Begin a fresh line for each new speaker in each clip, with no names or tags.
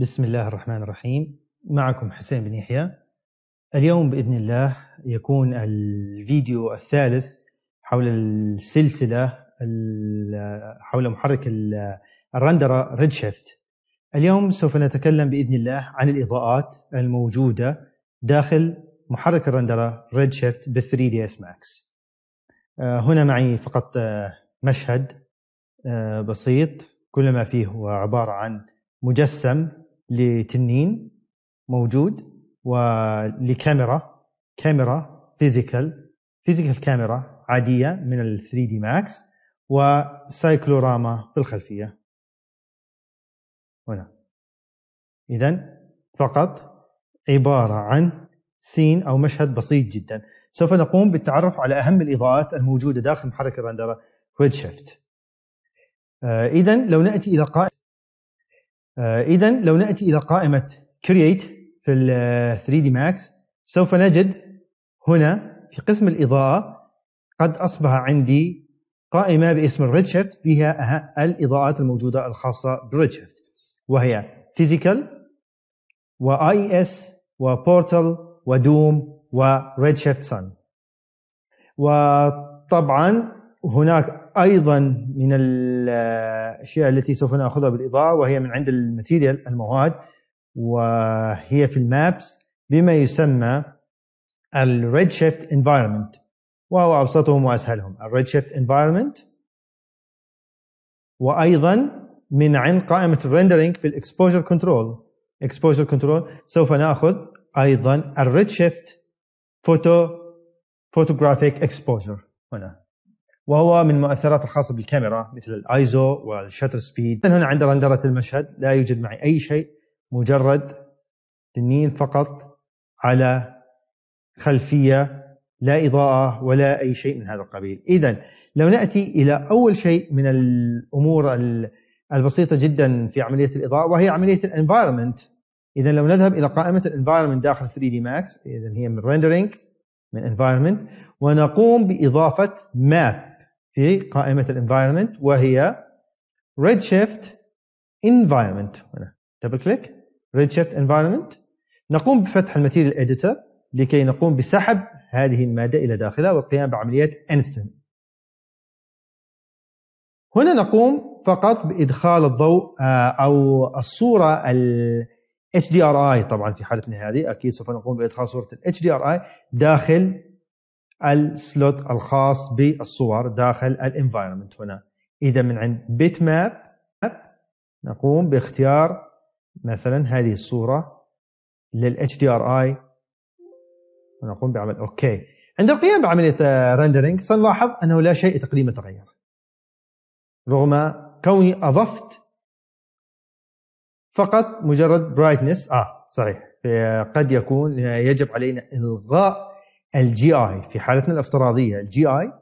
بسم الله الرحمن الرحيم معكم حسين بن يحيى اليوم باذن الله يكون الفيديو الثالث حول السلسله حول محرك الرندره ريدشيفت اليوم سوف نتكلم باذن الله عن الاضاءات الموجوده داخل محرك الرندره ريدشيفت بال 3 دي اس ماكس هنا معي فقط آه، مشهد آه، بسيط كل ما فيه هو عباره عن مجسم لتنين موجود ولكاميرا كاميرا فيزيكال فيزيكال كاميرا عاديه من ال 3 دي ماكس وسايكلوراما بالخلفيه هنا اذا فقط عباره عن سين او مشهد بسيط جدا سوف نقوم بالتعرف على اهم الاضاءات الموجوده داخل محرك الرندره ريد شيفت آه، اذا لو ناتي الى قائمه آه، اذا لو ناتي الى قائمه كرييت في ال 3 دي ماكس سوف نجد هنا في قسم الاضاءه قد اصبح عندي قائمه باسم الريدشيفت فيها الاضاءات الموجوده الخاصه بالريدشيفت وهي فيزيكال واي اس وبورتال ودوم وريدشيفت سن وطبعا هناك ايضا من الاشياء التي سوف ناخذها بالاضاءه وهي من عند الماتيريال المواد وهي في المابس بما يسمى الريد شيفت انفايرمنت وهو ابسطهم واسهلهم الريد شيفت انفايرمنت وايضا من عند قائمه الريندرينج في الاكسبوجر كنترول اكسبوجر كنترول سوف ناخذ ايضا الريد شيفت فوتو فوتوغرافيك اكسبوجر هنا وهو من مؤثرات الخاصة بالكاميرا مثل الايزو والشتر سبيد هنا عند رندرة المشهد لا يوجد معي أي شيء مجرد تنين فقط على خلفية لا إضاءة ولا أي شيء من هذا القبيل إذا لو نأتي إلى أول شيء من الأمور البسيطة جدا في عملية الإضاءة وهي عملية الانفايرمنت إذا لو نذهب إلى قائمة الانفايرمنت داخل 3 دي ماكس إذا هي من رندرينج من environment ونقوم بإضافة map في قائمة الانفايرمنت وهي Redshift environment هنا دبل كليك Redshift environment نقوم بفتح الماتيريال اديتور لكي نقوم بسحب هذه المادة إلى داخلها والقيام بعملية انستن هنا نقوم فقط بإدخال الضوء آه، أو الصورة ال HDRI طبعا في حالتنا هذه أكيد سوف نقوم بإدخال صورة ال HDRI داخل السلوت الخاص بالصور داخل الانفايرمنت هنا اذا من عند بيت ماب نقوم باختيار مثلا هذه الصوره لل HDRI ونقوم بعمل اوكي عند القيام بعمليه ريندرينج سنلاحظ انه لا شيء تقريبا تغير رغم كوني اضفت فقط مجرد برايتنس اه صحيح قد يكون يجب علينا الغاء الجي اي في حالتنا الافتراضيه الجي اي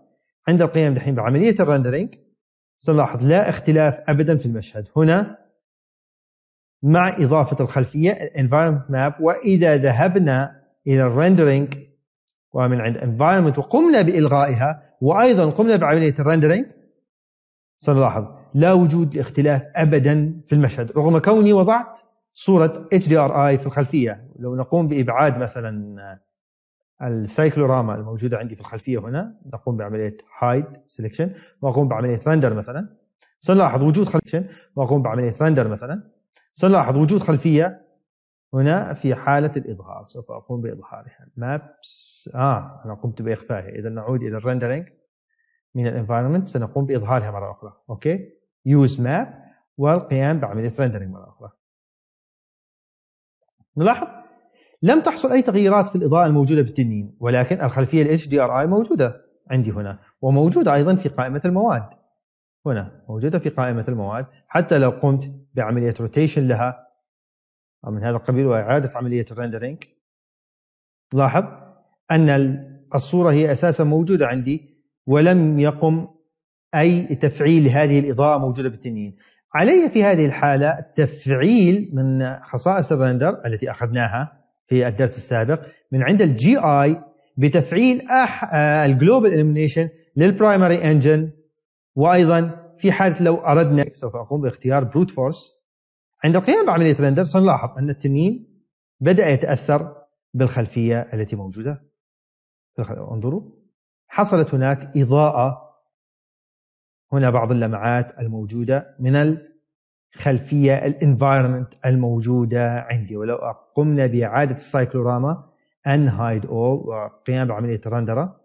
عند القيام دحين بعمليه الرندرينج سنلاحظ لا اختلاف ابدا في المشهد هنا مع اضافه الخلفيه الانفايرمنت ماب واذا ذهبنا الى الرندرينج ومن عند انفايرمنت وقمنا بالغائها وايضا قمنا بعمليه الرندرينج سنلاحظ لا وجود لاختلاف ابدا في المشهد رغم كوني وضعت صوره اتش دي ار اي في الخلفيه لو نقوم بابعاد مثلا السايكلوراما الموجوده عندي في الخلفيه هنا نقوم بعمليه هايد سيلكشن واقوم بعمليه رندر مثلا سنلاحظ وجود خلفيه واقوم بعمليه رندر مثلا سنلاحظ وجود خلفيه هنا في حاله الاظهار سوف اقوم باظهارها مابس اه انا قمت باخفائها اذا نعود الى الرندرينج من الانفايرمنت سنقوم باظهارها مره اخرى اوكي يوز ماب والقيام بعمليه رندرينج مره اخرى نلاحظ لم تحصل اي تغييرات في الاضاءه الموجوده بالتنين ولكن الخلفيه الاتش دي ار اي موجوده عندي هنا وموجوده ايضا في قائمه المواد هنا موجوده في قائمه المواد حتى لو قمت بعمليه روتيشن لها او من هذا القبيل واعاده عمليه الريندرينج لاحظ ان الصوره هي اساسا موجوده عندي ولم يقم اي تفعيل لهذه الاضاءه موجوده بالتنين علي في هذه الحاله تفعيل من خصائص الرندر التي اخذناها في الدرس السابق من عند الجي اي بتفعيل الجلوبال اليمنيشن للبرايمري انجن وايضا في حاله لو اردنا سوف اقوم باختيار بروت فورس عند القيام بعمليه رندر سنلاحظ ان التنين بدا يتاثر بالخلفيه التي موجوده انظروا حصلت هناك اضاءه هنا بعض اللمعات الموجوده من خلفيه الانفايرمنت الموجوده عندي ولو قمنا باعاده السايكلوراما ان هايد اول والقيام بعمليه الرندره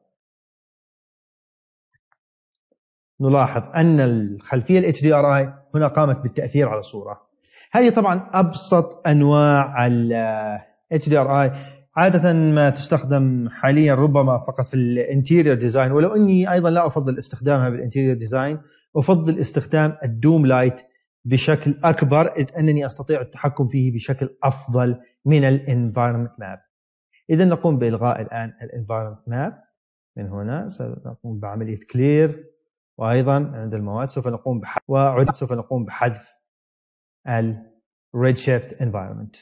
نلاحظ ان الخلفيه الاتش دي ار اي هنا قامت بالتاثير على الصوره هذه طبعا ابسط انواع الاتش دي ار اي عادة ما تستخدم حاليا ربما فقط في الانتيريور ديزاين ولو اني ايضا لا افضل استخدامها بالانتيريور ديزاين افضل استخدام الدوم لايت بشكل اكبر اذ انني استطيع التحكم فيه بشكل افضل من الانفايرمنت ماب اذا نقوم بالغاء الان الانفايرمنت ماب من هنا سنقوم بعمليه كلير وايضا عند المواد سوف نقوم بحذف وعد سوف نقوم بحذف الريدشيفت انفايرمنت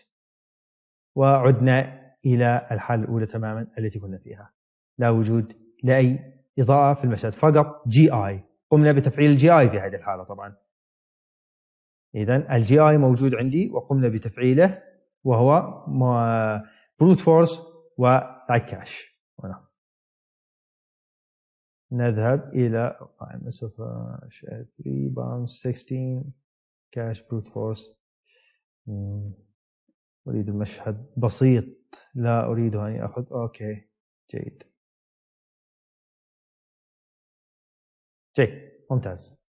وعدنا الى الحاله الاولى تماما التي كنا فيها لا وجود لاي اضاءه في المشهد فقط جي اي قمنا بتفعيل الجي اي في هذه الحاله طبعا اذا الجي اي موجود عندي وقمنا بتفعيله وهو بروت فورس وتعكاش هنا نذهب
الى قائمه سوف
3 باوند 16 كاش بروت فورس اريد مشهد بسيط لا اريد
ان اخذ اوكي جيد
جيد ممتاز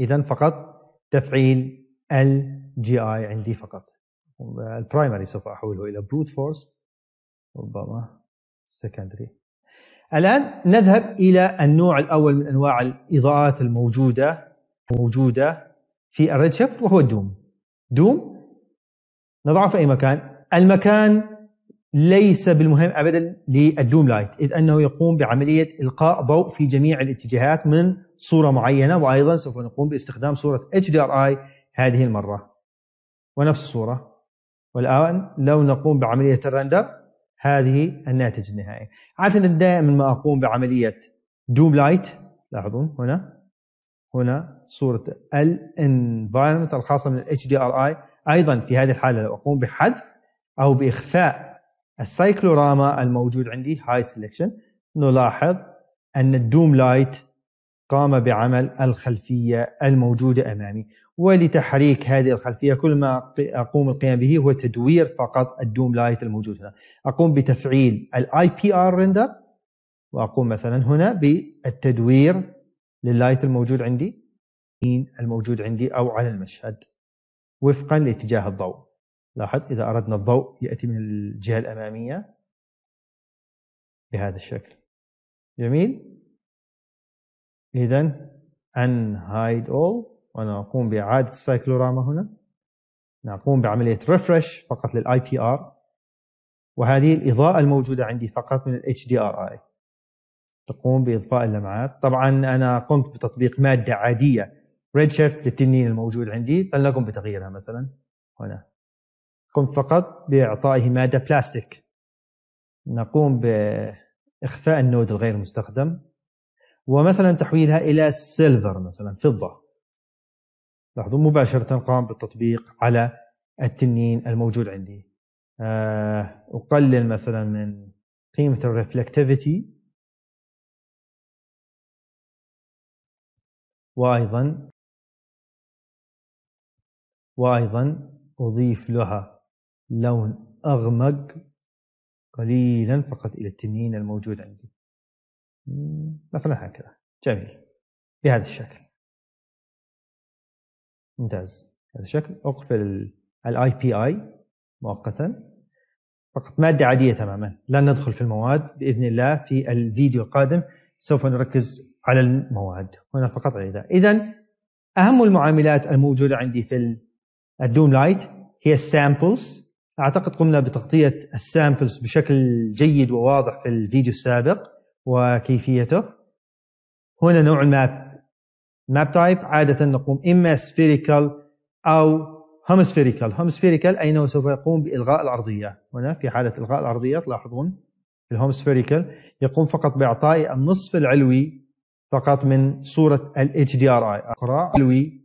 اذا فقط تفعيل الجي اي عندي فقط البرايمري سوف احوله الى بروت فورس ربما سكندري الان نذهب الى النوع الاول من انواع الاضاءات الموجوده موجوده في الريد شيفت وهو الدوم دوم نضعه في اي مكان المكان ليس بالمهم ابدا للدوم لايت اذ انه يقوم بعمليه القاء ضوء في جميع الاتجاهات من صورة معينة وأيضا سوف نقوم باستخدام صورة HDRI هذه المرة ونفس الصورة والآن لو نقوم بعملية الرندر هذه الناتج النهائي عادة دائما ما أقوم بعملية دوم لايت لاحظون هنا هنا صورة الانفايرمنت الخاصة من ار HDRI أيضا في هذه الحالة لو أقوم بحذف أو بإخفاء السايكلوراما الموجود عندي هاي سيلكشن نلاحظ أن الدوم لايت قام بعمل الخلفية الموجودة أمامي ولتحريك هذه الخلفية كل ما أقوم القيام به هو تدوير فقط الدوم لايت الموجود هنا أقوم بتفعيل الاي بي ار ريندر وأقوم مثلا هنا بالتدوير لللايت الموجود عندي الموجود عندي أو على المشهد وفقا لاتجاه الضوء لاحظ إذا أردنا الضوء يأتي من الجهة الأمامية
بهذا الشكل جميل
إذا أن هايد أول وأنا أقوم بإعادة السايكلوراما هنا نقوم بعملية ريفرش فقط للاي بي ار وهذه الإضاءة الموجودة عندي فقط من الاتش دي ار اي تقوم بإضفاء اللمعات طبعا أنا قمت بتطبيق مادة عادية ريد شيفت للتنين الموجود عندي فلنقم بتغييرها مثلا هنا قمت فقط بإعطائه مادة بلاستيك نقوم بإخفاء النود الغير مستخدم ومثلا تحويلها إلى سيلفر مثلا فضة لاحظوا مباشرة قام بالتطبيق على التنين الموجود عندي آه، أقلل مثلا من قيمة الريفلكتيفيتي
وأيضا
وأيضا أضيف لها لون أغمق قليلا فقط إلى التنين الموجود عندي مثلا هكذا
جميل بهذا الشكل ممتاز هذا الشكل
اقفل الاي بي اي مؤقتا فقط ماده عاديه تماما لن ندخل في المواد باذن الله في الفيديو القادم سوف نركز على المواد هنا فقط على اذا اهم المعاملات الموجوده عندي في الدوم لايت هي السامبلز اعتقد قمنا بتغطيه السامبلز بشكل جيد وواضح في الفيديو السابق وكيفيته هنا نوع الماب ماب تايب عادة نقوم إما سفيريكال أو هومسفيريكال هومسفيريكال أي سوف يقوم بإلغاء الأرضية هنا في حالة إلغاء الأرضية تلاحظون في الهومسفيريكال يقوم فقط بإعطاء النصف العلوي فقط من صورة ال HDRI أقراء علوي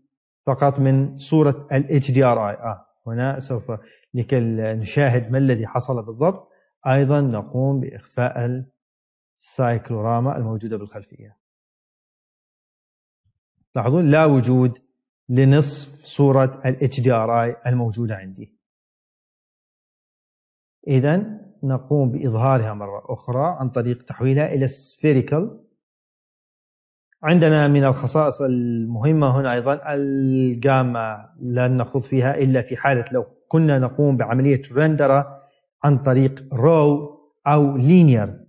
فقط من صورة ال HDRI آه هنا سوف لكي نشاهد ما الذي حصل بالضبط أيضا نقوم بإخفاء السايكلوراما الموجودة بالخلفية تلاحظون لا وجود لنصف صورة ال HDRI الموجودة عندي إذا نقوم بإظهارها مرة أخرى عن طريق تحويلها إلى spherical عندنا من الخصائص المهمة هنا أيضا الجاما لن نخوض فيها إلا في حالة لو كنا نقوم بعملية رندرة عن طريق رو أو لينير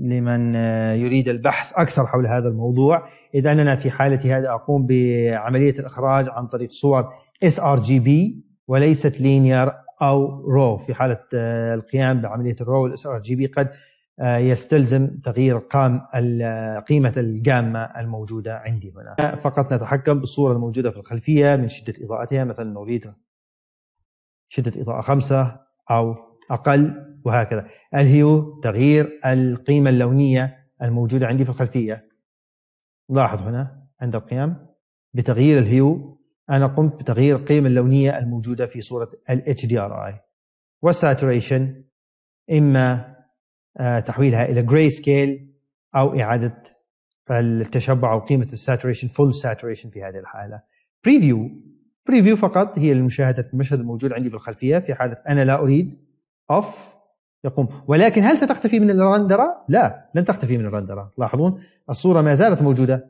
لمن آه، يريد البحث أكثر حول هذا الموضوع إذا أنا في حالة هذا أقوم بعملية الإخراج عن طريق صور sRGB وليست لينير أو رو في حالة آه، القيام بعملية الرو والاس ار جي بي قد آه، يستلزم تغيير قام قيمة الجامة الموجودة عندي هنا فقط نتحكم بالصورة الموجودة في الخلفية من شدة إضاءتها مثلا نريد شدة إضاءة خمسة أو أقل وهكذا الهيو تغيير القيمة اللونية الموجودة عندي في الخلفية لاحظ هنا عند القيام بتغيير الهيو أنا قمت بتغيير القيمة اللونية الموجودة في صورة ال HDRI والساتوريشن إما آه، تحويلها إلى جراي سكيل أو إعادة التشبع أو قيمة الساتوريشن فول ساتوريشن في هذه الحالة بريفيو بريفيو فقط هي لمشاهدة المشهد الموجود عندي بالخلفية في حالة أنا لا أريد أوف يقوم ولكن هل ستختفي من الرندرة؟ لا لن تختفي من الرندرة لاحظون الصورة ما زالت موجودة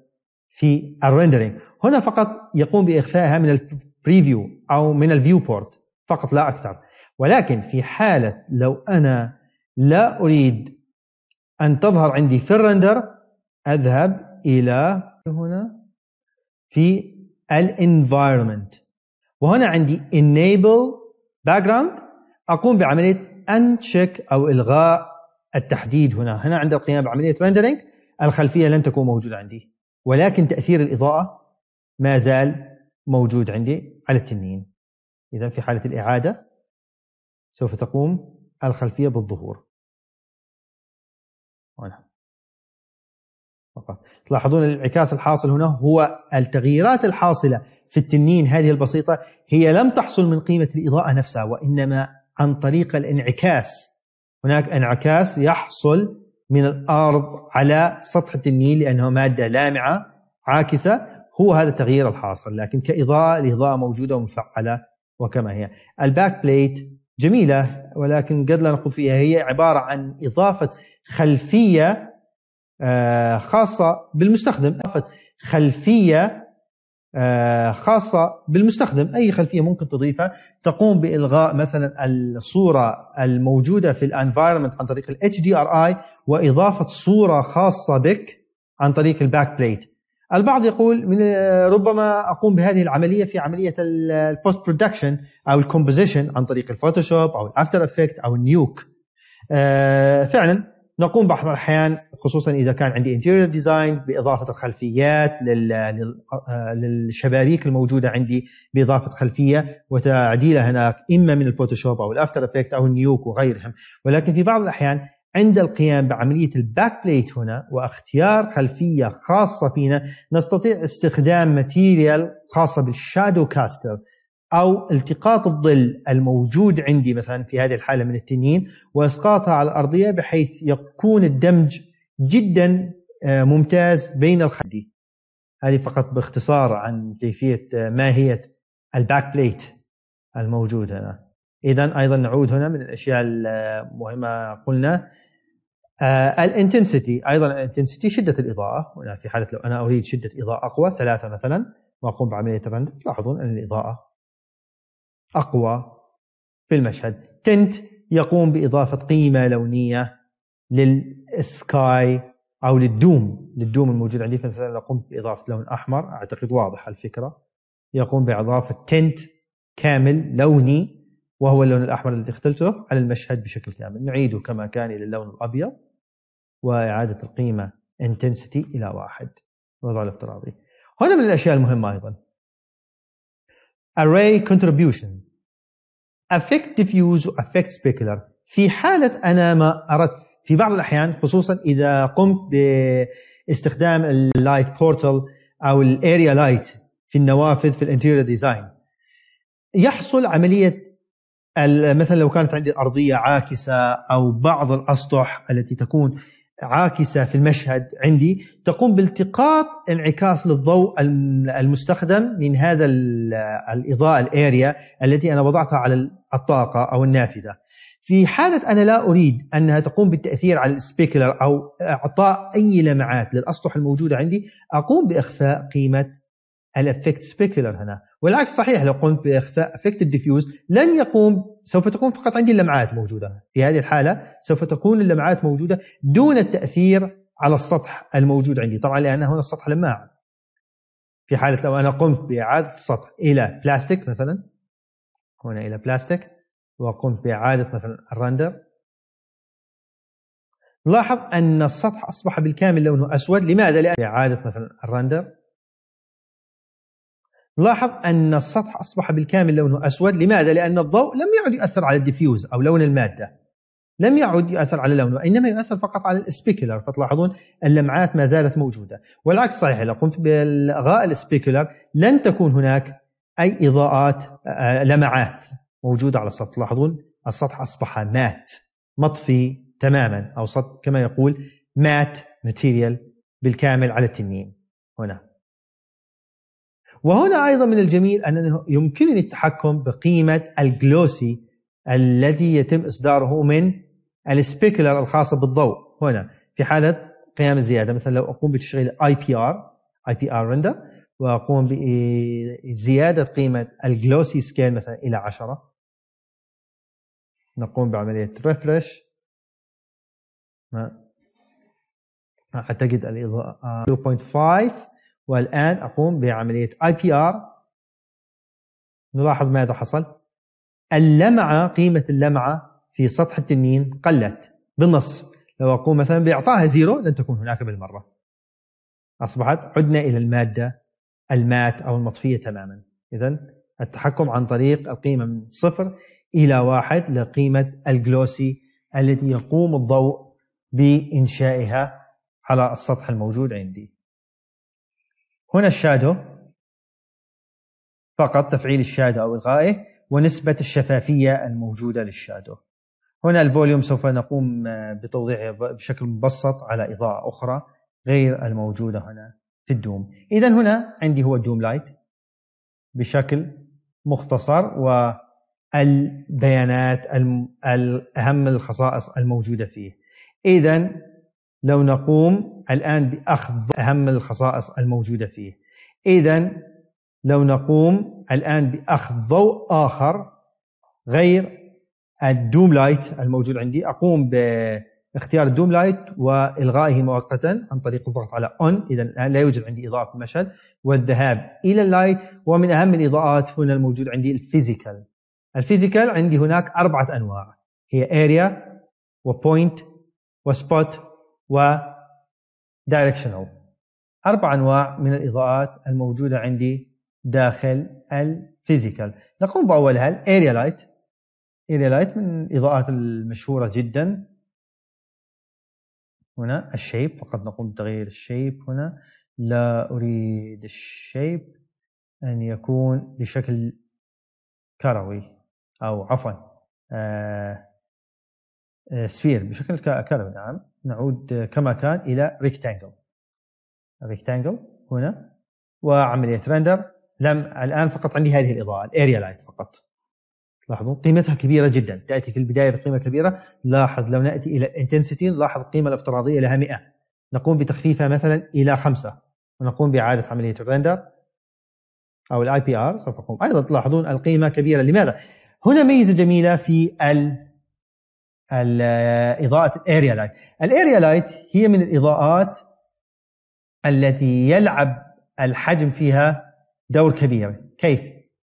في الرندرينج هنا فقط يقوم بإخفائها من البريفيو أو من الفيو بورت فقط لا أكثر ولكن في حالة لو أنا لا أريد أن تظهر عندي في الرندر أذهب إلى هنا في الانفايرمنت وهنا عندي enable background أقوم بعملية ان تشيك أو إلغاء التحديد هنا هنا عند القيام بعملية ريندرينج الخلفية لن تكون موجودة عندي ولكن تأثير الإضاءة ما زال موجود عندي على التنين إذا في حالة الإعادة سوف تقوم الخلفية بالظهور
هنا فقط تلاحظون
الانعكاس الحاصل هنا هو التغييرات الحاصلة في التنين هذه البسيطة هي لم تحصل من قيمة الإضاءة نفسها وإنما عن طريق الانعكاس هناك انعكاس يحصل من الارض على سطح التنين لانه ماده لامعه عاكسه هو هذا التغيير الحاصل لكن كاضاءه الاضاءه موجوده ومفعله وكما هي الباك بليت جميله ولكن قد لا نقول فيها هي عباره عن اضافه خلفيه آه، خاصه بالمستخدم اضافه خلفيه آه، خاصة بالمستخدم أي خلفية ممكن تضيفها تقوم بإلغاء مثلا الصورة الموجودة في الانفايرمنت عن طريق ال HDRI وإضافة صورة خاصة بك عن طريق الباك بليت البعض يقول من آه، ربما اقوم بهذه العمليه في عمليه البوست برودكشن آه، او الكومبوزيشن عن طريق الفوتوشوب او الافتر افكت او النيوك فعلا نقوم بعض الاحيان خصوصا اذا كان عندي انتيريور ديزاين باضافه الخلفيات آه، للشبابيك الموجوده عندي باضافه خلفيه وتعديلها هناك اما من الفوتوشوب او الافتر افكت او النيوك وغيرهم ولكن في بعض الاحيان عند القيام بعمليه الباك بليت هنا واختيار خلفيه خاصه فينا نستطيع استخدام ماتيريال خاصه بالشادو كاستر او التقاط الظل الموجود عندي مثلا في هذه الحاله من التنين واسقاطها على الارضيه بحيث يكون الدمج جدا آه، ممتاز بين الخدي هذه فقط باختصار عن كيفيه آه، ماهيه الباك بليت الموجود هنا اذا ايضا نعود هنا من الاشياء المهمه قلنا آه، الانتنسيتي ايضا الانتنسيتي شده الاضاءه هنا في حاله لو انا اريد شده اضاءه اقوى ثلاثه مثلا واقوم بعمليه الرند تلاحظون ان الاضاءه أقوى في المشهد تنت يقوم بإضافة قيمة لونية للسكاي أو للدوم للدوم الموجود عندي مثلا لو قمت بإضافة لون أحمر أعتقد واضح الفكرة يقوم بإضافة تنت كامل لوني وهو اللون الأحمر الذي اخترته على المشهد بشكل كامل نعيده كما كان إلى اللون الأبيض وإعادة القيمة intensity إلى واحد الوضع الافتراضي هنا من الأشياء المهمة أيضا array contribution affect diffuse و affect specular في حالة أنا ما أردت في بعض الأحيان خصوصا إذا قمت باستخدام اللايت بورتال أو الاريا لايت في النوافذ في الانتيريور ديزاين يحصل عملية مثلا لو كانت عندي الأرضية عاكسة أو بعض الأسطح التي تكون عاكسه في المشهد عندي تقوم بالتقاط انعكاس للضوء المستخدم من هذا الاضاءه الاريا التي انا وضعتها على الطاقه او النافذه. في حاله انا لا اريد انها تقوم بالتاثير على السبيكلر او اعطاء اي لمعات للاسطح الموجوده عندي اقوم باخفاء قيمه الافكت سبيكولر هنا والعكس صحيح لو قمت باخفاء افكت الديفيوز لن يقوم سوف تكون فقط عندي اللمعات موجوده في هذه الحاله سوف تكون اللمعات موجوده دون التاثير على السطح الموجود عندي طبعا لان هنا السطح لماع في حاله لو انا قمت باعاده السطح الى بلاستيك مثلا هنا الى بلاستيك وقمت باعاده مثلا الرندر لاحظ ان السطح اصبح بالكامل لونه اسود لماذا لان اعاده مثلا الرندر نلاحظ أن السطح أصبح بالكامل لونه أسود لماذا؟ لأن الضوء لم يعد يؤثر على الديفيوز أو لون المادة لم يعد يؤثر على لونه إنما يؤثر فقط على السبيكولر فتلاحظون اللمعات ما زالت موجودة والعكس صحيح لو قمت بالغاء السبيكولر لن تكون هناك أي إضاءات آه، لمعات موجودة على السطح تلاحظون السطح أصبح مات مطفي تماما أو سطح كما يقول مات ماتيريال بالكامل على التنين هنا وهنا أيضا من الجميل أنه يمكنني التحكم بقيمة الجلوسي الذي يتم إصداره من السبيكلر الخاصة بالضوء هنا في حالة قيام الزيادة مثلا لو أقوم بتشغيل اي بي ار اي بي ار رندر وأقوم بزيادة قيمة الجلوسي سكيل مثلا إلى 10 نقوم بعملية ريفرش اعتقد الإضاءة 2.5 والآن أقوم بعملية اي بي ار نلاحظ ماذا حصل اللمعة قيمة اللمعة في سطح التنين قلت بالنص لو أقوم مثلا بإعطائها زيرو لن تكون هناك بالمرة أصبحت عدنا إلى المادة المات أو المطفية تماما إذا التحكم عن طريق القيمة من صفر إلى واحد لقيمة الجلوسي التي يقوم الضوء بإنشائها على السطح الموجود عندي هنا الشادو فقط تفعيل الشادو أو إلغائه ونسبة الشفافية الموجودة للشادو هنا الفوليوم سوف نقوم آه، بتوضيحه بشكل مبسط على إضاءة أخرى غير الموجودة هنا في الدوم إذا هنا عندي هو الدوم لايت بشكل مختصر والبيانات أهم الخصائص الموجودة فيه إذا لو نقوم الآن بأخذ أهم الخصائص الموجودة فيه إذا لو نقوم الآن بأخذ ضوء آخر غير الدوم لايت الموجود عندي أقوم باختيار الدوم لايت وإلغائه مؤقتا عن طريق الضغط على أون إذا الآن لا يوجد عندي إضاءة في المشهد والذهاب إلى اللايت ومن أهم الإضاءات هنا الموجود عندي الفيزيكال الفيزيكال عندي هناك أربعة أنواع هي area وبوينت وسبوت و دايركشنال أربع أنواع من الإضاءات الموجودة عندي داخل الفيزيكال نقوم بأولها الاريا لايت اريا لايت من الإضاءات المشهورة جدا هنا الشيب فقط نقوم بتغيير الشيب هنا لا أريد الشيب أن يكون بشكل كروي أو عفوا آه, آه، سفير بشكل كروي نعم نعود كما كان الى ريكتانجل ريكتانجل هنا وعمليه رندر لم الان فقط عندي هذه الاضاءه الاريا لايت فقط لاحظوا قيمتها كبيره جدا تاتي في البدايه بقيمه كبيره لاحظ لو ناتي الى الانتنسيتي نلاحظ القيمه الافتراضيه لها 100 نقوم بتخفيفها مثلا الى 5 ونقوم باعاده عمليه الرندر او الاي بي ار سوف اقوم ايضا تلاحظون القيمه كبيره لماذا؟ هنا ميزه جميله في ال اضاءه الاريا لايت الاريا لايت هي من الاضاءات التي يلعب الحجم فيها دور كبير كيف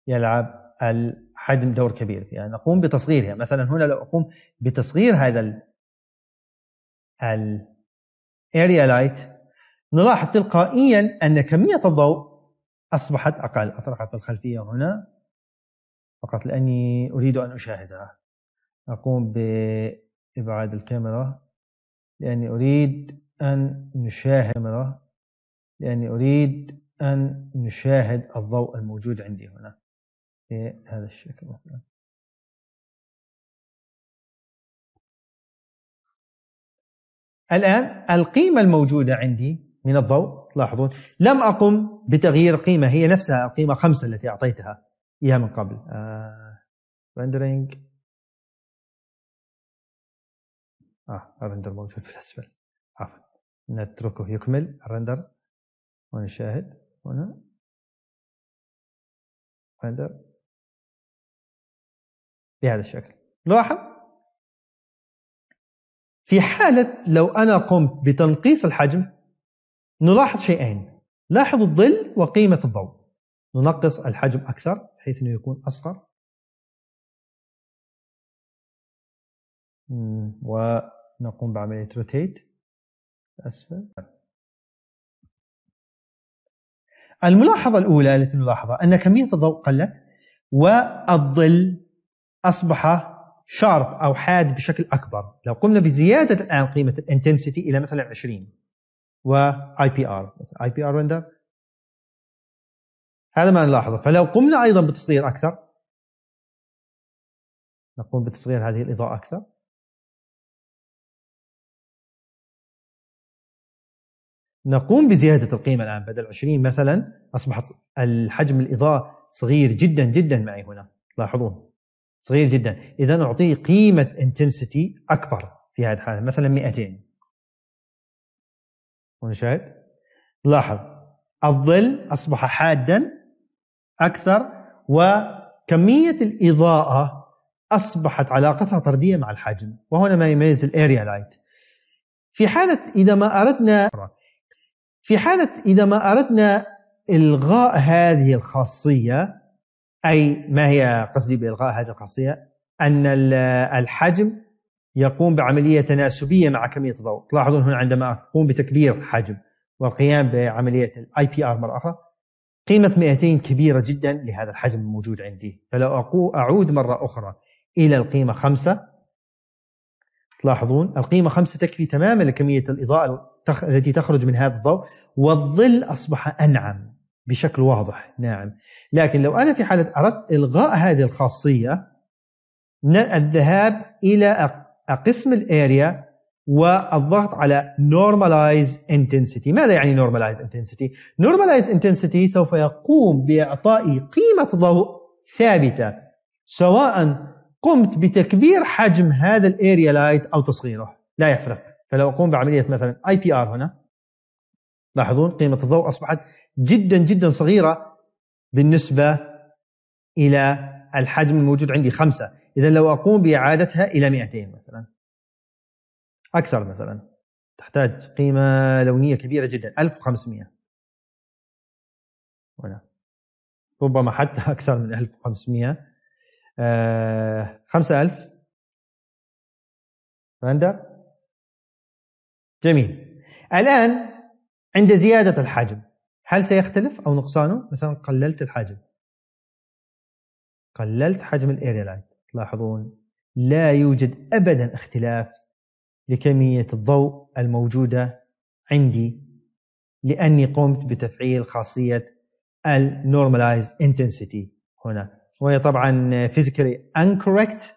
يلعب الحجم دور كبير يعني نقوم بتصغيرها مثلا هنا لو اقوم بتصغير هذا الاريا لايت نلاحظ تلقائيا ان كميه الضوء اصبحت اقل اطرحها في الخلفيه هنا فقط لاني اريد ان اشاهدها أقوم بإبعاد الكاميرا لأني أريد أن نشاهد الكاميرا لأني أريد أن نشاهد الضوء الموجود عندي هنا بهذا
الشكل مثلا
الآن القيمة الموجودة عندي من الضوء تلاحظون لم أقم بتغيير قيمة هي نفسها القيمة خمسة التي أعطيتها إياها من قبل
آه، rendering اه الرندر موجود في الاسفل عفوا نتركه يكمل الرندر ونشاهد هنا رندر بهذا الشكل لاحظ
في حالة لو أنا قمت بتنقيص الحجم نلاحظ شيئين لاحظ الظل وقيمة الضوء ننقص الحجم أكثر بحيث أنه يكون أصغر
و نقوم بعملية روتيت أسفل
الملاحظة الأولى التي نلاحظها أن كمية الضوء قلت والظل أصبح شارب أو حاد بشكل أكبر لو قمنا بزيادة الآن قيمة الانتنسيتي إلى مثلا 20 و IPR IPR render هذا ما نلاحظه فلو قمنا أيضا بتصغير أكثر
نقوم بتصغير هذه الإضاءة أكثر نقوم بزيادة القيمة الآن
بدل 20 مثلا أصبحت الحجم الإضاءة صغير جدا جدا معي هنا لاحظون صغير جدا إذا أعطيه قيمة انتنسيتي أكبر في هذه الحالة مثلا 200 ونشاهد لاحظ الظل أصبح حادا أكثر وكمية الإضاءة أصبحت علاقتها طردية مع الحجم وهنا ما يميز الاريا لايت في حالة إذا ما أردنا في حالة إذا ما أردنا إلغاء هذه الخاصية أي ما هي قصدي بإلغاء هذه الخاصية أن الحجم يقوم بعملية تناسبية مع كمية الضوء تلاحظون هنا عندما أقوم بتكبير حجم والقيام بعملية الاي بي ار مرة أخرى قيمة 200 كبيرة جدا لهذا الحجم الموجود عندي فلو أعود مرة أخرى إلى القيمة 5 تلاحظون القيمة 5 تكفي تماما لكمية الإضاءة التي تخرج من هذا الضوء والظل أصبح أنعم بشكل واضح ناعم لكن لو أنا في حالة أردت إلغاء هذه الخاصية الذهاب إلى قسم الاريا والضغط على normalize intensity ماذا يعني normalize intensity؟ normalize intensity سوف يقوم بإعطاء قيمة ضوء ثابتة سواء قمت بتكبير حجم هذا الاريا لايت أو تصغيره لا يفرق فلو أقوم بعملية مثلا اي بي ار هنا لاحظون قيمة الضوء أصبحت جدا جدا صغيرة بالنسبة إلى الحجم الموجود عندي خمسة إذا لو أقوم بإعادتها إلى 200 مثلا أكثر مثلا تحتاج قيمة لونية كبيرة جدا 1500
هنا ربما حتى أكثر من 1500 آه 5000 رندر جميل الآن عند زيادة الحجم
هل سيختلف أو نقصانه؟ مثلا قللت الحجم قللت حجم الاريا لايت تلاحظون لا يوجد أبدا اختلاف لكمية الضوء الموجودة عندي لأني قمت بتفعيل خاصية النورماليز انتنسيتي هنا وهي طبعا فيزيكالي انكوركت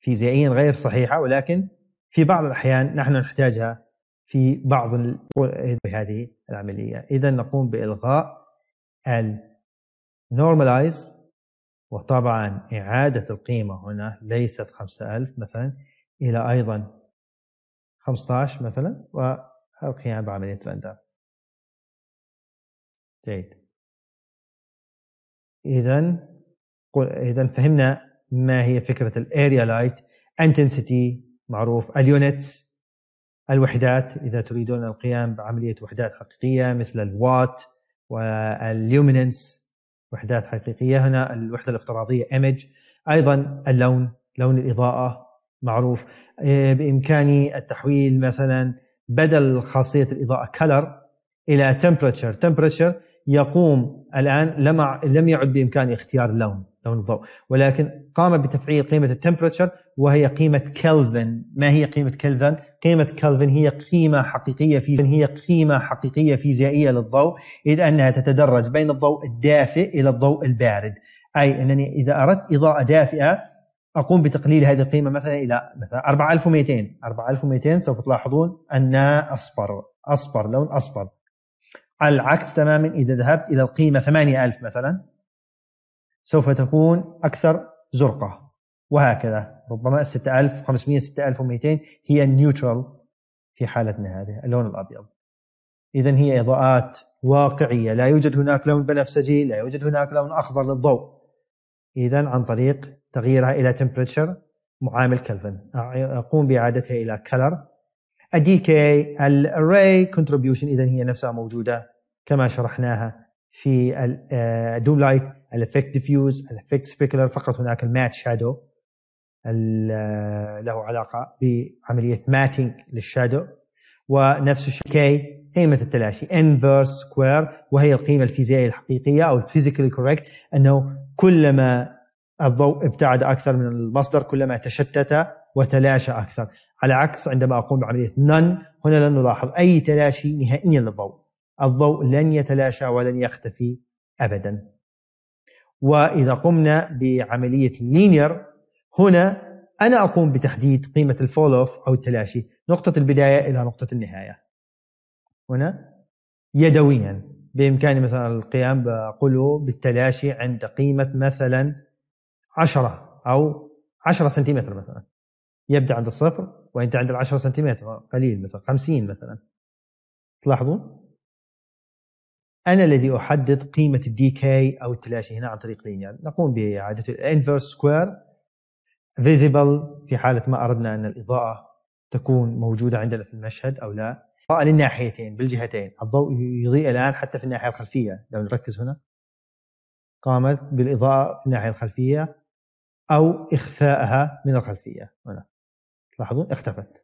فيزيائيا غير صحيحة ولكن في بعض الأحيان نحن نحتاجها في بعض هذه العملية إذا نقوم بإلغاء ال normalize وطبعا إعادة القيمة هنا ليست 5000 مثلا إلى أيضا 15 مثلا والقيام بعملية render جيد إذا إذا فهمنا ما هي فكرة الاريا لايت انتنسيتي معروف اليونتس الوحدات إذا تريدون القيام بعملية وحدات حقيقية مثل الوات واللومينس وحدات حقيقية هنا الوحدة الافتراضية ايمج أيضا اللون لون الإضاءة معروف إيه، بإمكاني التحويل مثلا بدل خاصية الإضاءة كلر إلى temperature temperature يقوم الان لم لم يعد بامكانه اختيار لون لون الضوء ولكن قام بتفعيل قيمه التمبرتشر وهي قيمه كلفن ما هي قيمه كلفن قيمه كلفن هي قيمه حقيقيه في هي قيمه حقيقيه فيزيائيه للضوء اذ انها تتدرج بين الضوء الدافئ الى الضوء البارد اي انني اذا اردت اضاءه دافئه اقوم بتقليل هذه القيمه مثلا الى مثلا 4200 4200 سوف تلاحظون انها اصفر اصفر لون اصفر على العكس تماما إذا ذهبت إلى القيمة 8000 مثلا سوف تكون أكثر زرقة وهكذا ربما 6500 6200 هي النيوترال في حالتنا هذه اللون الأبيض إذا هي إضاءات واقعية لا يوجد هناك لون بنفسجي لا يوجد هناك لون أخضر للضوء إذا عن طريق تغييرها إلى temperature معامل كلفن أقوم بإعادتها إلى color كي الاري كونتريبيوشن اذا هي نفسها موجوده كما شرحناها في الدوم لايت الافكت ديفيوز الافكت سبيكلر فقط هناك المات شادو آه، له علاقه بعمليه ماتنج للشادو ونفس الشيء كي قيمة التلاشي انفرس سكوير وهي القيمة الفيزيائية الحقيقية أو الفيزيكال كوريكت أنه كلما الضوء ابتعد أكثر من المصدر كلما تشتت وتلاشى أكثر على عكس عندما أقوم بعملية none هنا لن نلاحظ أي تلاشي نهائيا للضوء الضوء لن يتلاشى ولن يختفي أبدا وإذا قمنا بعملية linear هنا أنا أقوم بتحديد قيمة الفول أوف أو التلاشي نقطة البداية إلى نقطة النهاية هنا يدويا بإمكاني مثلا القيام بقوله بالتلاشي عند قيمة مثلا 10 أو 10 سنتيمتر مثلا يبدأ عند الصفر وانت عند ال 10 سنتيمتر قليل مثلا 50 مثلا تلاحظون انا الذي احدد قيمه الدي كي او التلاشي هنا عن طريق لينيال يعني نقوم باعاده الانفرس سكوير فيزيبل في حاله ما اردنا ان الاضاءه تكون موجوده عندنا في المشهد او لا اضاءه للناحيتين بالجهتين الضوء يضيء الان حتى في الناحيه الخلفيه لو نركز هنا قامت بالاضاءه في الناحيه الخلفيه او اخفائها من الخلفيه هنا لاحظوا اختفت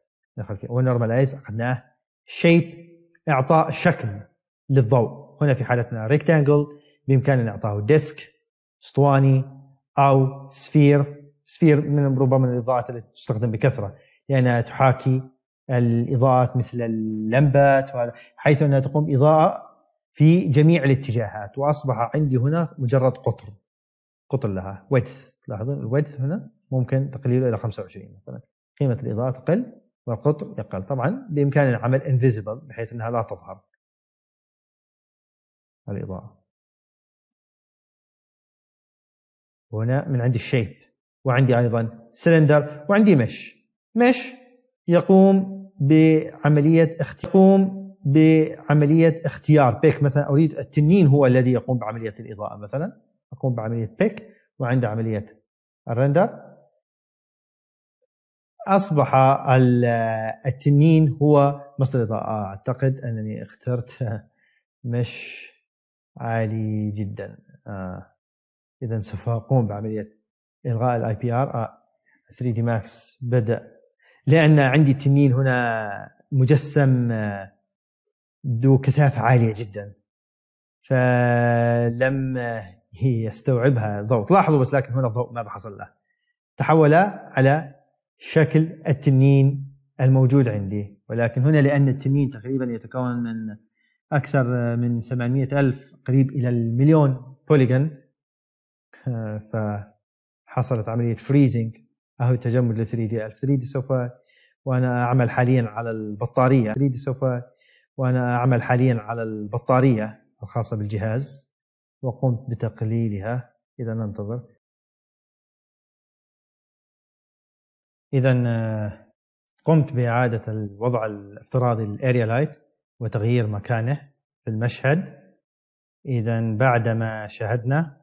ونورماليز اخذناه شيب اعطاء شكل للضوء هنا في حالتنا ريكتانجل بامكاننا اعطائه ديسك اسطواني او سفير سفير من ربما الاضاءات التي تستخدم بكثره لانها تحاكي الاضاءات مثل اللمبات وهذا حيث انها تقوم اضاءه في جميع الاتجاهات واصبح عندي هنا مجرد قطر قطر لها ويدث لاحظوا الويدث هنا ممكن تقليله الى 25 مثلا قيمه الاضاءه تقل والقطر يقل طبعا بامكان العمل invisible بحيث انها لا تظهر
الاضاءه هنا من عندي الشيب
وعندي ايضا سلندر وعندي مش مش يقوم بعمليه يقوم بعمليه اختيار بيك مثلا اريد التنين هو الذي يقوم بعمليه الاضاءه مثلا اقوم بعمليه بيك وعند عمليه الرندر اصبح التنين هو مصدر الاضاءه آه، اعتقد انني اخترت مش عالي جدا آه، اذا سوف اقوم بعمليه الغاء الاي آه، بي ار 3 دي ماكس بدا لان عندي تنين هنا مجسم ذو كثافه عاليه جدا فلم يستوعبها الضوء لاحظوا بس لكن هنا الضوء ماذا حصل له تحول على شكل التنين الموجود عندي ولكن هنا لأن التنين تقريبا يتكون من أكثر من 800 ألف قريب إلى المليون بوليجون آه، فحصلت عملية فريزنج أو تجمد ل 3 دي ال 3 دي سوف وأنا أعمل حاليا على البطارية 3 دي سوف وأنا أعمل حاليا على البطارية الخاصة بالجهاز وقمت بتقليلها إذا ننتظر اذا آه، قمت باعاده الوضع الافتراضي للاريا لايت وتغيير مكانه في المشهد اذا بعدما شاهدنا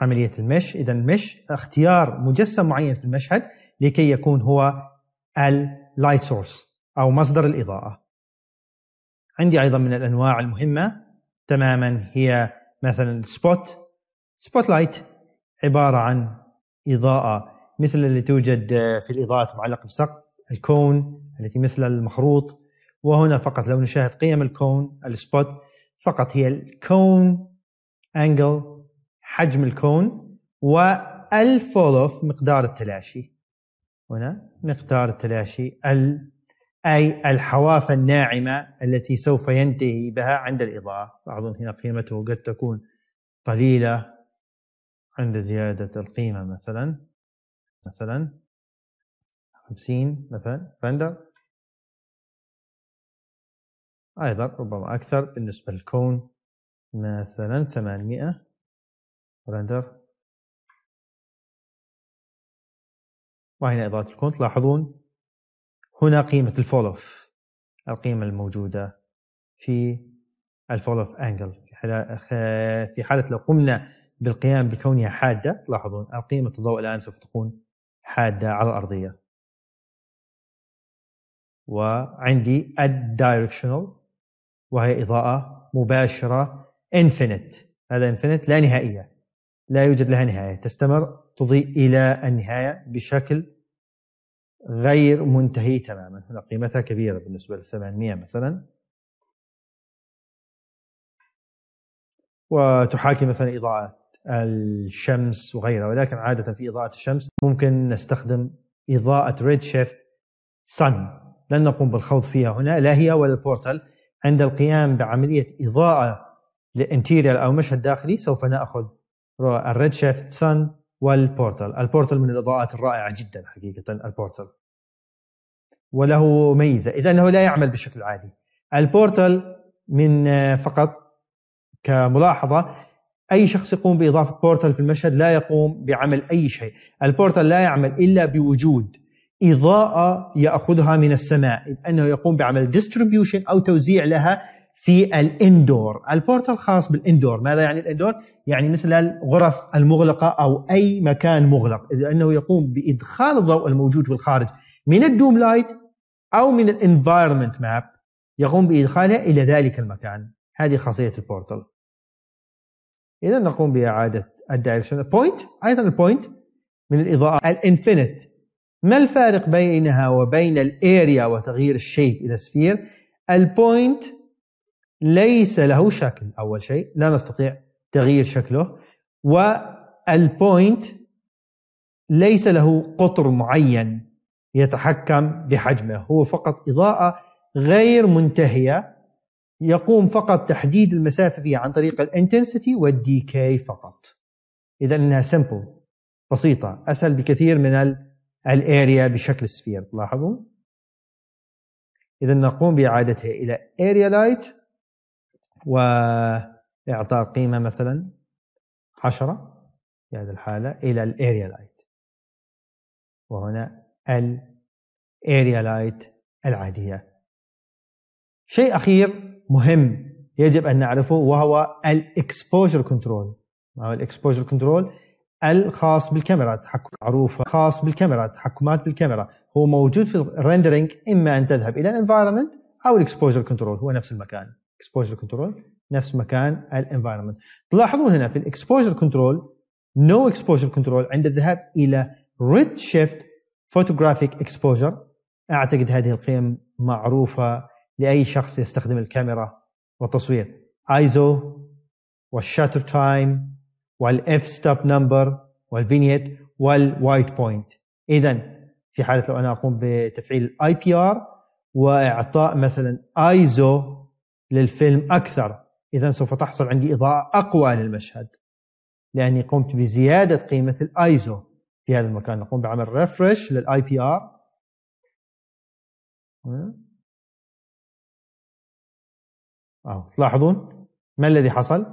عمليه المش اذا المش اختيار مجسم معين في المشهد لكي يكون هو اللايت سورس او مصدر الاضاءه عندي ايضا من الانواع المهمه تماما هي مثلا سبوت سبوت لايت عباره عن اضاءه مثل اللي توجد في الإضاءة معلقة بسقف الكون التي مثل المخروط وهنا فقط لو نشاهد قيم الكون السبوت فقط هي الكون انجل حجم الكون والفولوف مقدار التلاشي هنا مقدار التلاشي ال اي الحواف الناعمه التي سوف ينتهي بها عند الاضاءه اظن هنا قيمته قد تكون قليله عند زياده القيمه مثلا مثلا 50 مثلا فندر
أيضا ربما أكثر بالنسبة للكون مثلا 800 رندر وهنا إضاءة الكون تلاحظون هنا قيمة
الفولوف القيمة الموجودة في الفولوف أنجل في حالة لو قمنا بالقيام بكونها حادة تلاحظون القيمة الضوء الآن سوف تكون حاده على الارضيه وعندي الدايركشنال وهي اضاءه مباشره انفينيت هذا انفينيت لا نهائيه لا يوجد لها نهايه تستمر تضيء الى النهايه بشكل غير منتهي تماما هنا قيمتها كبيره بالنسبه لل 800 مثلا وتحاكي مثلا اضاءه الشمس وغيرها ولكن عاده في اضاءه الشمس ممكن نستخدم اضاءه ريد شيفت سن لن نقوم بالخوض فيها هنا لا هي ولا البورتال عند القيام بعمليه اضاءه لانتيريال او مشهد داخلي سوف ناخذ الريد شيفت سن والبورتال البورتال من الاضاءات الرائعه جدا حقيقه البورتال وله ميزه اذا انه لا يعمل بشكل عادي البورتال من آه، فقط كملاحظه اي شخص يقوم باضافه بورتال في المشهد لا يقوم بعمل اي شيء، البورتال لا يعمل الا بوجود اضاءه ياخذها من السماء، انه يقوم بعمل ديستريبيوشن او توزيع لها في الاندور، البورتال خاص بالاندور، ماذا يعني الاندور؟ يعني مثل الغرف المغلقه او اي مكان مغلق، اذ انه يقوم بادخال الضوء الموجود في الخارج من الدوم لايت او من الانفايرمنت ماب يقوم بادخاله الى ذلك المكان، هذه خاصيه البورتال. اذا نقوم باعاده الدايركشن بوينت ايضا البوينت من الاضاءه الانفينيت ما الفارق بينها وبين الاريا وتغيير الشيب الى سفير البوينت ليس له شكل اول شيء لا نستطيع تغيير شكله والبوينت ليس له قطر معين يتحكم بحجمه هو فقط اضاءه غير منتهيه يقوم فقط تحديد المسافه فيها عن طريق الانتنسيتي والديكي فقط اذا انها سمبل بسيطه اسهل بكثير من الاريا بشكل سفير لاحظوا اذا نقوم باعادتها الى اريا لايت واعطاء قيمه مثلا 10 في هذه الحاله الى الاريا لايت وهنا الاريا لايت العاديه شيء اخير مهم يجب ان نعرفه وهو الاكسبوجر كنترول ما هو الاكسبوجر كنترول الخاص بالكاميرا تحكم معروفه خاص بالكاميرا تحكمات بالكاميرا هو موجود في الريندرينج اما ان تذهب الى الانفايرمنت او الاكسبوجر كنترول هو نفس المكان اكسبوجر كنترول نفس مكان الانفايرمنت تلاحظون هنا في الاكسبوجر كنترول نو اكسبوجر كنترول عند الذهاب الى ريد شيفت فوتوغرافيك اكسبوجر اعتقد هذه القيم معروفه لأي شخص يستخدم الكاميرا والتصوير ايزو والشاتر تايم والاف ستوب نمبر والفينيت والوايت بوينت اذا في حاله لو انا اقوم بتفعيل اي بي ار واعطاء مثلا ايزو للفيلم اكثر اذا سوف تحصل عندي اضاءه اقوى للمشهد لاني قمت بزياده قيمه الايزو في هذا المكان نقوم بعمل ريفرش للاي بي ار
أو آه. تلاحظون ما الذي
حصل؟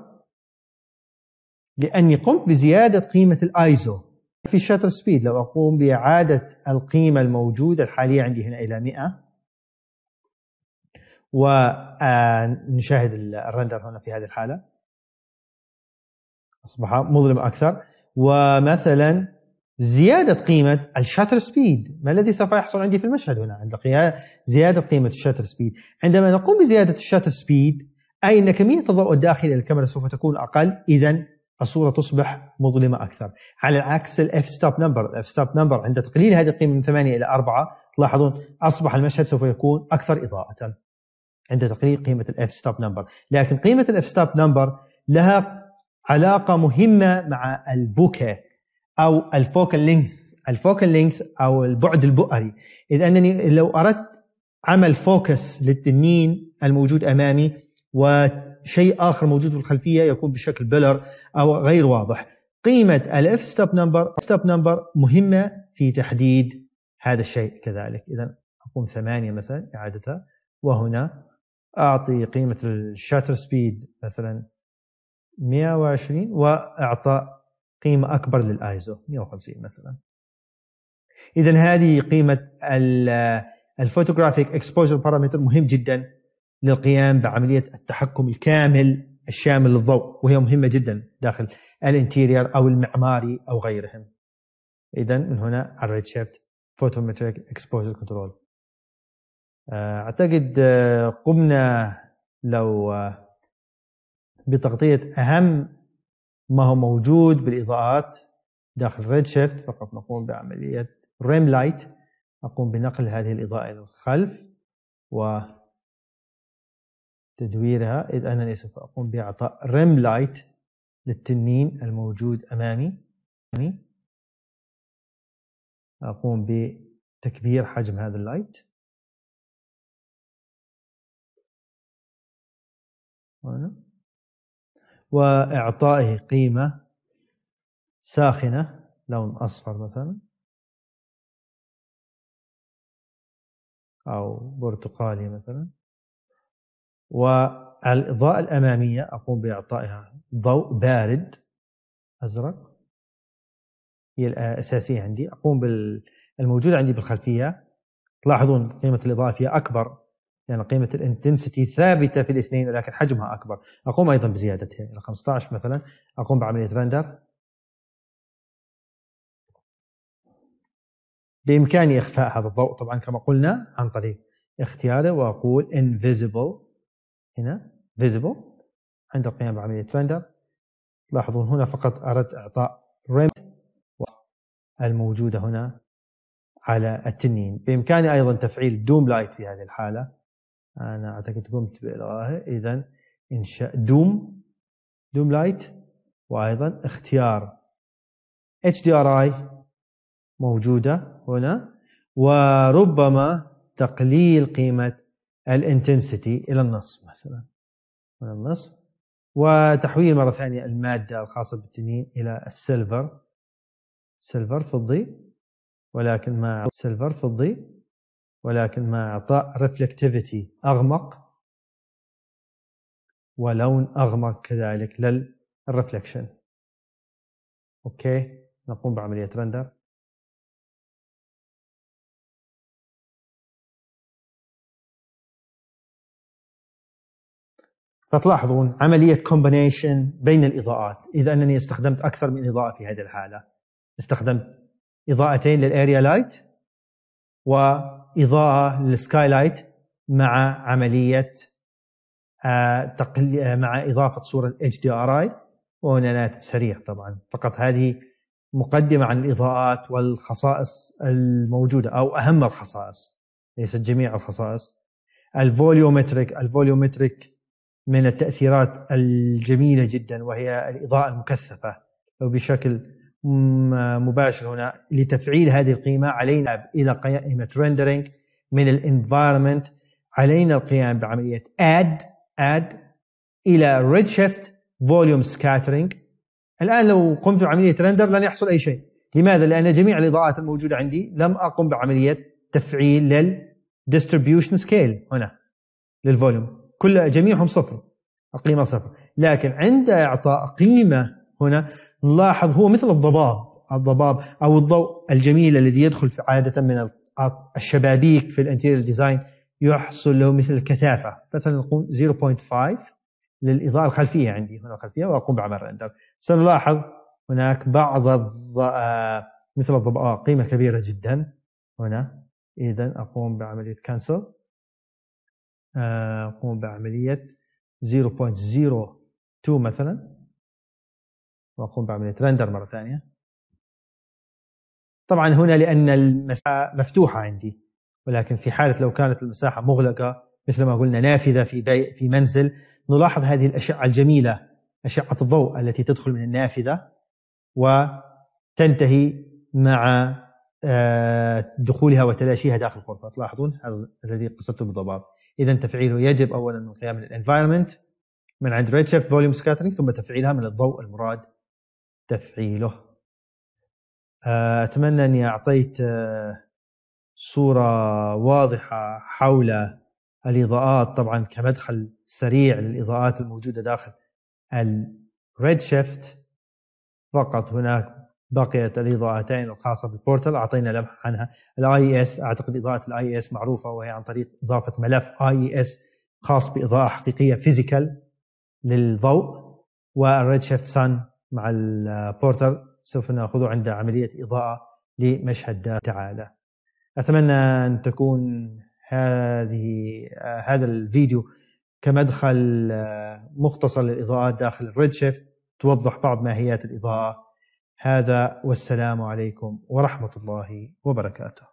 لأني قمت بزيادة قيمة الآيزو في الشاتر سبيد لو أقوم بإعادة القيمة الموجودة الحالية عندي هنا إلى 100 ونشاهد آه، الرندر هنا في هذه الحالة أصبح مظلم أكثر ومثلا زيادة قيمة الشاتر سبيد ما الذي سوف يحصل عندي في المشهد هنا عند زيادة قيمة الشاتر سبيد عندما نقوم بزيادة الشاتر سبيد أي أن كمية الضوء الداخلي للكاميرا سوف تكون أقل إذا الصورة تصبح مظلمة أكثر على العكس الاف ستوب نمبر الاف ستوب نمبر عند تقليل هذه القيمة من 8 إلى 4 تلاحظون أصبح المشهد سوف يكون أكثر إضاءة عند تقليل قيمة الاف ستوب نمبر لكن قيمة الاف ستوب نمبر لها علاقة مهمة مع البوكي أو الفوكال لينث الفوكال لينث أو البعد البؤري إذ أنني لو أردت عمل فوكس للتنين الموجود أمامي وشيء آخر موجود في الخلفية يكون بشكل بلر أو غير واضح قيمة الاف ستوب نمبر ستوب نمبر مهمة في تحديد هذا الشيء كذلك إذا أقوم ثمانية مثلا إعادتها وهنا أعطي قيمة الشاتر سبيد مثلا 120 وإعطاء قيمة أكبر للآيزو 150 مثلا إذا هذه قيمة الفوتوغرافيك اكسبوجر بارامتر مهم جدا للقيام بعمليه التحكم الكامل الشامل للضوء وهي مهمه جدا داخل الانتيرير او المعماري او غيرهم. اذا من هنا الريد شيفت فوتومتريك اكسبوجر كنترول. آه، اعتقد آه، قمنا لو آه، بتغطيه اهم ما هو موجود بالاضاءات داخل ريد شيفت فقط نقوم بعمليه ريم لايت اقوم بنقل هذه الاضاءه الى الخلف و تدويرها إذ أنني سوف أقوم بإعطاء
ريم لايت للتنين الموجود أمامي أقوم بتكبير حجم هذا اللايت وإعطائه قيمة ساخنة لون أصفر مثلا أو برتقالي مثلا وعلى الإضاءة الأمامية أقوم
بإعطائها ضوء بارد أزرق هي الأساسية عندي أقوم بالموجودة عندي بالخلفية تلاحظون قيمة الإضاءة فيها أكبر لأن يعني قيمة الانتنسيتي ثابتة في الاثنين ولكن حجمها أكبر أقوم أيضا بزيادتها إلى 15 مثلا أقوم بعملية رندر بإمكاني إخفاء هذا الضوء طبعا كما قلنا عن طريق اختياره وأقول invisible هنا visible عند القيام بعملية render لاحظون هنا فقط أردت إعطاء rem الموجودة هنا على التنين بإمكاني أيضا تفعيل دوم لايت في هذه الحالة أنا أعتقد قمت بإلغائه إذا إنشاء دوم دوم لايت وأيضا اختيار HDRI موجودة هنا وربما تقليل قيمة الانتنسيتي الى النص مثلا من النص وتحويل مره ثانيه الماده الخاصه بالتنين الى السيلفر سيلفر فضي ولكن ما سيلفر فضي ولكن ما اعطاء ريفلكتيفيتي اغمق ولون اغمق كذلك للرفلكشن اوكي نقوم بعمليه رندر
فتلاحظون عملية كومبينيشن
بين الإضاءات إذا أنني استخدمت أكثر من إضاءة في هذه الحالة استخدمت إضاءتين للأريا لايت وإضاءة للسكاي لايت مع عملية آه، آه، مع إضافة صورة اتش دي ار اي وإعلانات سريع طبعا فقط هذه مقدمة عن الإضاءات والخصائص الموجودة أو أهم الخصائص ليست جميع الخصائص الفوليومتريك الفوليومتريك من التأثيرات الجميلة جدا وهي الإضاءة المكثفة أو بشكل مباشر هنا لتفعيل هذه القيمة علينا إلى قائمة ريندرينج من الانفايرمنت علينا القيام بعملية add add إلى redshift volume scattering الآن لو قمت بعملية رندر لن يحصل أي شيء لماذا؟ لأن جميع الإضاءات الموجودة عندي لم أقم بعملية تفعيل لل سكيل هنا للفوليوم كل جميعهم صفر القيمة صفر لكن عند إعطاء قيمة هنا نلاحظ هو مثل الضباب الضباب أو الضوء الجميل الذي يدخل عادة من الشبابيك في الانتيريور ديزاين يحصل له مثل الكثافة مثلا نقوم 0.5 للإضاءة الخلفية عندي هنا الخلفية وأقوم بعمل رندر سنلاحظ هناك بعض الض... آه، مثل الضباب آه، قيمة كبيرة جدا هنا إذا أقوم بعملية كانسل نقوم آه، بعملية 0.02
مثلا وأقوم بعملية رندر مرة ثانية
طبعا هنا لأن المساحة مفتوحة عندي ولكن في حالة لو كانت المساحة مغلقة مثل ما قلنا نافذة في بي في منزل نلاحظ هذه الأشعة الجميلة أشعة الضوء التي تدخل من النافذة وتنتهي مع آه، دخولها وتلاشيها داخل الغرفة تلاحظون هذا الذي قصدته بالضباب اذا تفعيله يجب اولا من قيام الانفايرمنت من عند ريد شيفت فوليوم سكاترينج ثم تفعيلها من الضوء المراد تفعيله آه، اتمنى اني اعطيت آه، صوره واضحه حول الاضاءات طبعا كمدخل سريع للاضاءات الموجوده داخل الريد شيفت فقط هناك بقيت الاضاءتين الخاصه بالبورتال اعطينا لمحه عنها الاي اس e اعتقد اضاءه الاي اس e معروفه وهي عن طريق اضافه ملف اي اس e خاص باضاءه حقيقيه فيزيكال للضوء والريد شيفت سان مع البورتال سوف ناخذه عند عمليه اضاءه لمشهد تعالى اتمنى ان تكون هذه هذا الفيديو كمدخل مختصر للاضاءات داخل الريد شيفت توضح بعض ماهيات الاضاءه هذا والسلام عليكم
ورحمه الله وبركاته